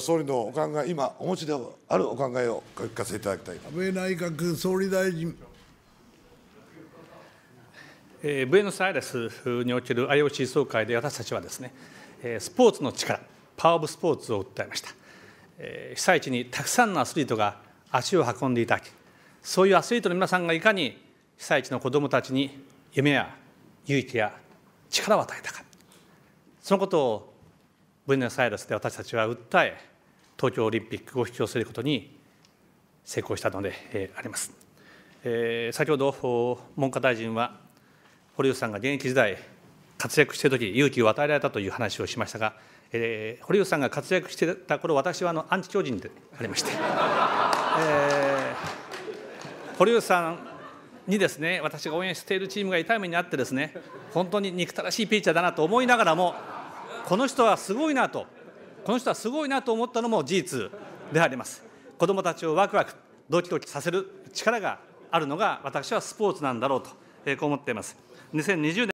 総理のお考え、今お持ちであるお考えを聞かせていただきたい安倍内閣総理大臣。えー、ブエノスアイレスにおける IOC 総会で私たちはですね、スポーツの力、パワー・オブ・スポーツを訴えました。被災地にたくさんのアスリートが足を運んでいただき、そういうアスリートの皆さんがいかに被災地の子どもたちに夢や勇気や力を与えたか、そのことをブエネスアイレスで私たちは訴え東京オリンピックを引き寄せることに成功したのであります。え先ほど文科大臣は堀内さんが現役時代活躍している時勇気を与えられたという話をしましたが、えー、堀内さんが活躍していた頃私はあのアンチ巨人でありまして、えー、堀内さんにですね私が応援しているチームが痛い目にあってですね本当に憎たらしいピーチャーだなと思いながらもこの人はすごいなとこの人はすごいなと思ったのも事実であります子どもたちをワクワクドキドキさせる力があるのが私はスポーツなんだろうと、えこう思っています2020年